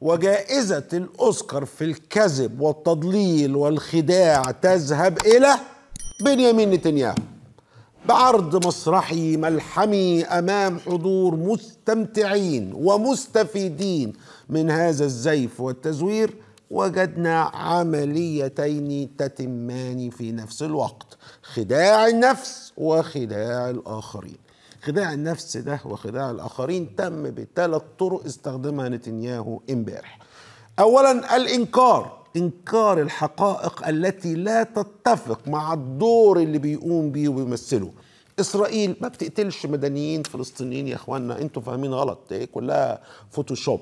وجائزة الأوسكار في الكذب والتضليل والخداع تذهب إلى بنيامين نتنياهو بعرض مسرحي ملحمي أمام حضور مستمتعين ومستفيدين من هذا الزيف والتزوير وجدنا عمليتين تتمان في نفس الوقت خداع النفس وخداع الآخرين خداع النفس ده وخداع الآخرين تم بثلاث طرق استخدمها نتنياهو امبارح أولا الإنكار إنكار الحقائق التي لا تتفق مع الدور اللي بيقوم بيه وبيمثله اسرائيل ما بتقتلش مدنيين فلسطينيين يا اخوانا انتوا فاهمين غلط ايه كلها فوتوشوب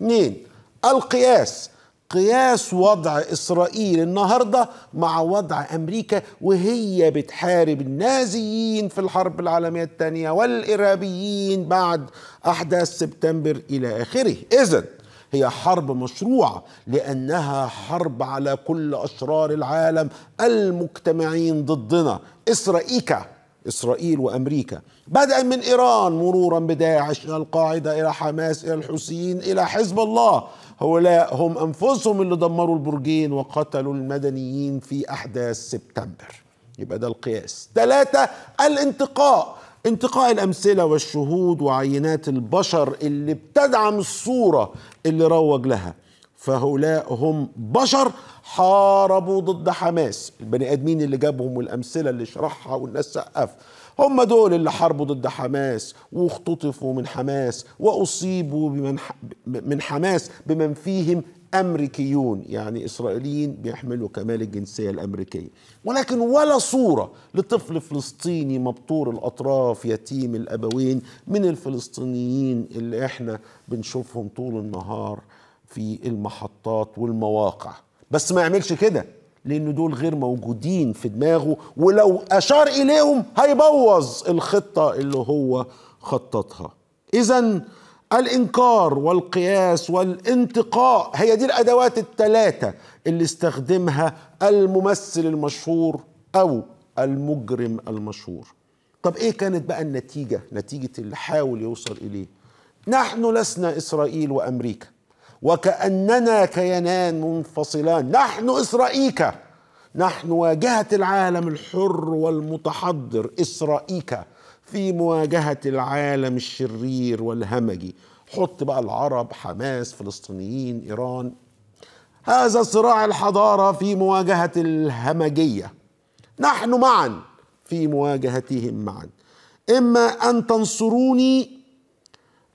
اثنين القياس قياس وضع اسرائيل النهارده مع وضع امريكا وهي بتحارب النازيين في الحرب العالميه الثانيه والارهابيين بعد احداث سبتمبر الى اخره اذا هي حرب مشروعه لانها حرب على كل اشرار العالم المجتمعين ضدنا اسرائيكا إسرائيل وأمريكا بدءا من إيران مرورا بداعش إلى القاعدة إلى حماس إلى الحوثيين إلى حزب الله هؤلاء هم أنفسهم اللي دمروا البرجين وقتلوا المدنيين في أحداث سبتمبر يبقى ده القياس ثلاثة الانتقاء انتقاء الأمثلة والشهود وعينات البشر اللي بتدعم الصورة اللي روج لها فهؤلاء هم بشر حاربوا ضد حماس البني ادمين اللي جابهم والامثله اللي شرحها والناس سقف هم دول اللي حاربوا ضد حماس واختطفوا من حماس واصيبوا بمن من حماس بمن فيهم امريكيون يعني اسرائيليين بيحملوا كمال الجنسيه الامريكيه ولكن ولا صوره لطفل فلسطيني مبتور الاطراف يتيم الابوين من الفلسطينيين اللي احنا بنشوفهم طول النهار في المحطات والمواقع بس ما يعملش كده لان دول غير موجودين في دماغه ولو اشار اليهم هيبوظ الخطه اللي هو خططها اذا الانكار والقياس والانتقاء هي دي الادوات الثلاثه اللي استخدمها الممثل المشهور او المجرم المشهور طب ايه كانت بقى النتيجه نتيجه اللي حاول يوصل اليه نحن لسنا اسرائيل وامريكا وكأننا كيانان منفصلان نحن إسرائيكا نحن واجهة العالم الحر والمتحضر إسرائيكا في مواجهة العالم الشرير والهمجي حط بقى العرب حماس فلسطينيين إيران هذا صراع الحضارة في مواجهة الهمجية نحن معا في مواجهتهم معا إما أن تنصروني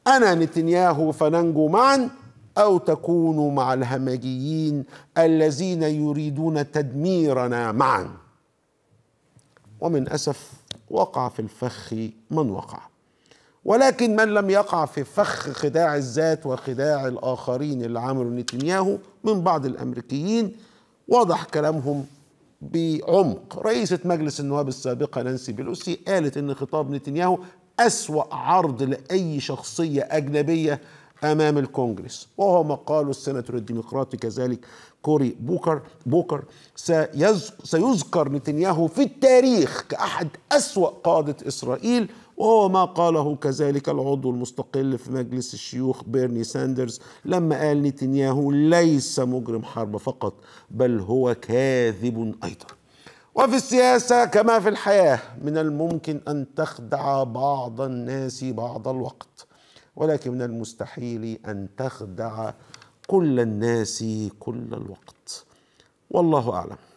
أنا نتنياهو فننجو معا أو تكونوا مع الهمجيين الذين يريدون تدميرنا معا ومن أسف وقع في الفخ من وقع ولكن من لم يقع في فخ خداع الذات وخداع الآخرين اللي عملوا نتنياهو من بعض الأمريكيين واضح كلامهم بعمق رئيسة مجلس النواب السابقة نانسي بيلوسي قالت أن خطاب نتنياهو أسوأ عرض لأي شخصية أجنبية امام الكونجرس وهو ما قاله السناتور الديمقراطي كذلك كوري بوكر بوكر سيذكر نتنياهو في التاريخ كاحد اسوا قاده اسرائيل وهو ما قاله كذلك العضو المستقل في مجلس الشيوخ بيرني ساندرز لما قال نتنياهو ليس مجرم حرب فقط بل هو كاذب ايضا وفي السياسة كما في الحياة من الممكن أن تخدع بعض الناس بعض الوقت ولكن من المستحيل أن تخدع كل الناس كل الوقت والله أعلم